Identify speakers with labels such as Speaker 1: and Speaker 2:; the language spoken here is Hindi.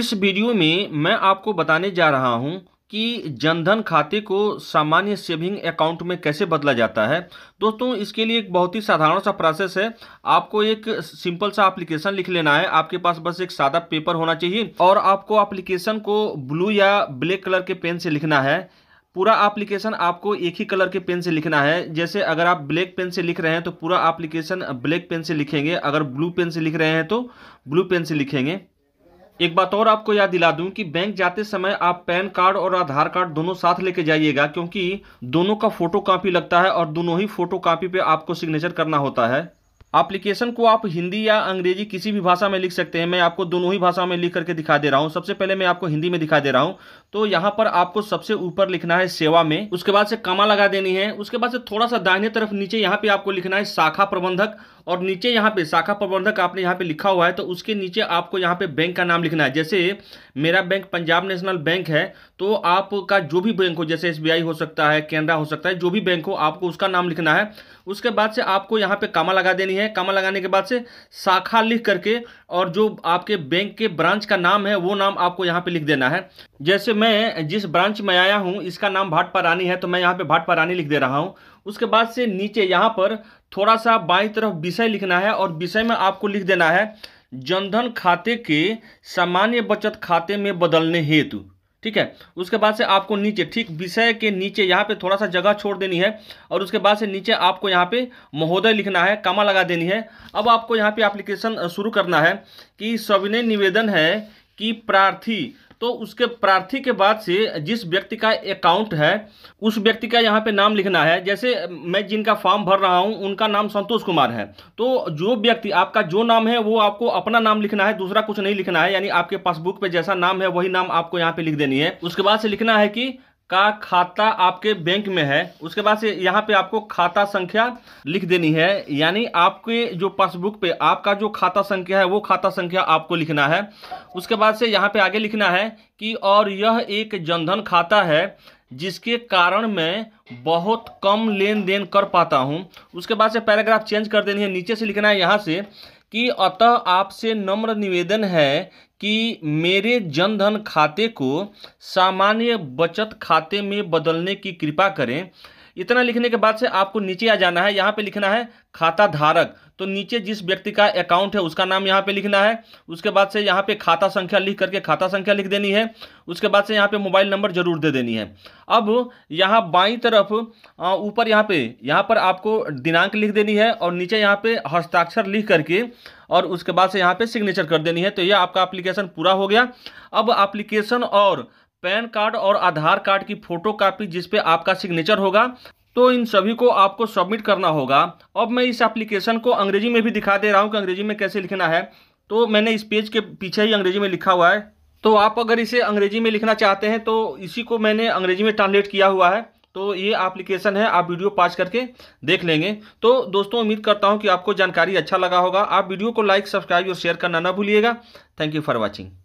Speaker 1: इस वीडियो में मैं आपको बताने जा रहा हूं कि जनधन खाते को सामान्य सेविंग अकाउंट में कैसे बदला जाता है दोस्तों इसके लिए एक बहुत ही साधारण सा प्रोसेस है आपको एक सिंपल सा एप्लीकेशन लिख लेना है आपके पास बस एक सादा पेपर होना चाहिए और आपको एप्लीकेशन को ब्लू या ब्लैक कलर के पेन से लिखना है पूरा एप्लीकेशन आपको एक ही कलर के पेन से लिखना है जैसे अगर आप ब्लैक पेन से लिख रहे हैं तो पूरा एप्लीकेशन ब्लैक पेन से लिखेंगे अगर ब्लू पेन से लिख रहे हैं तो ब्लू पेन से लिखेंगे एक बात और आपको याद दिला दूं कि बैंक जाते समय आप पैन कार्ड और आधार कार्ड दोनों साथ लेके जाइएगा क्योंकि दोनों का फोटो कॉपी लगता है और दोनों ही फोटो कॉपी पे आपको सिग्नेचर करना होता है एप्लीकेशन को आप हिंदी या अंग्रेजी किसी भी भाषा में लिख सकते हैं मैं आपको दोनों ही भाषा में लिख करके दिखा दे रहा हूँ सबसे पहले मैं आपको हिंदी में दिखा दे रहा हूं तो यहाँ पर आपको सबसे ऊपर लिखना है सेवा में उसके बाद से कमा लगा देनी है उसके बाद से थोड़ा सा दाहिने तरफ नीचे यहाँ पे आपको लिखना है शाखा प्रबंधक और नीचे यहाँ पे शाखा प्रबंधक आपने यहाँ पे लिखा हुआ है तो उसके नीचे आपको यहाँ पे बैंक का नाम लिखना है जैसे मेरा बैंक पंजाब नेशनल बैंक है तो आपका जो भी बैंक हो जैसे एसबीआई हो सकता है कैनरा हो सकता है जो भी बैंक हो आपको उसका नाम लिखना है उसके बाद से आपको यहाँ पे कामा लगा देनी है है कामा लगाने के बाद से शाखा लिख करके और जो आपके बैंक के ब्रांच का नाम है वो नाम आपको यहाँ पे लिख देना है जैसे मैं जिस ब्रांच में आया हूँ इसका नाम भाटपा रानी है तो मैं यहाँ पे भाटपा रानी लिख दे रहा हूँ उसके बाद से नीचे यहाँ पर थोड़ा सा बाई तरफ विषय लिखना है और विषय में आपको लिख देना है जनधन खाते के सामान्य बचत खाते में बदलने हेतु ठीक है उसके बाद से आपको नीचे ठीक विषय के नीचे यहाँ पे थोड़ा सा जगह छोड़ देनी है और उसके बाद से नीचे आपको यहाँ पे महोदय लिखना है कामा लगा देनी है अब आपको यहाँ पे एप्लीकेशन शुरू करना है कि सविनय निवेदन है कि प्रार्थी तो उसके प्रार्थी के बाद से जिस व्यक्ति का अकाउंट है उस व्यक्ति का यहाँ पे नाम लिखना है जैसे मैं जिनका फॉर्म भर रहा हूँ उनका नाम संतोष कुमार है तो जो व्यक्ति आपका जो नाम है वो आपको अपना नाम लिखना है दूसरा कुछ नहीं लिखना है यानी आपके पासबुक पे जैसा नाम है वही नाम आपको यहाँ पे लिख देनी है उसके बाद से लिखना है कि का खाता आपके बैंक में है उसके बाद से यहाँ पे आपको खाता संख्या लिख देनी है यानी आपके जो पासबुक पे आपका जो खाता संख्या है वो खाता संख्या आपको लिखना है उसके बाद से यहाँ पे आगे लिखना है कि और यह एक जनधन खाता है जिसके कारण मैं बहुत कम लेन देन कर पाता हूँ उसके बाद से पैराग्राफ चेंज कर देनी है नीचे से लिखना है यहाँ से कि अतः आपसे नम्र निवेदन है कि मेरे जनधन खाते को सामान्य बचत खाते में बदलने की कृपा करें इतना लिखने के बाद से आपको नीचे आ जाना है यहाँ पे लिखना है खाता धारक तो नीचे जिस व्यक्ति का अकाउंट है उसका नाम यहाँ पे लिखना है उसके बाद से यहाँ पे खाता संख्या लिख करके खाता संख्या लिख देनी है उसके बाद से यहाँ पे मोबाइल नंबर जरूर दे देनी है अब यहाँ बाई तरफ ऊपर यहाँ पे यहाँ पर आपको दिनांक लिख देनी है और नीचे यहाँ पे हस्ताक्षर लिख करके और उसके बाद से यहाँ पे सिग्नेचर कर देनी है तो यह आपका एप्लीकेशन पूरा हो गया अब एप्लीकेशन और पैन कार्ड और आधार कार्ड की फ़ोटो कापी जिस आपका सिग्नेचर होगा तो इन सभी को आपको सबमिट करना होगा अब मैं इस एप्लीकेशन को अंग्रेजी में भी दिखा दे रहा हूँ कि अंग्रेजी में कैसे लिखना है तो मैंने इस पेज के पीछे ही अंग्रेजी में लिखा हुआ है तो आप अगर इसे अंग्रेजी में लिखना चाहते हैं तो इसी को मैंने अंग्रेजी में ट्रांसलेट किया हुआ है तो ये एप्लीकेशन है आप वीडियो पास करके देख लेंगे तो दोस्तों उम्मीद करता हूँ कि आपको जानकारी अच्छा लगा होगा आप वीडियो को लाइक सब्सक्राइब और शेयर करना ना भूलिएगा थैंक यू फॉर वॉचिंग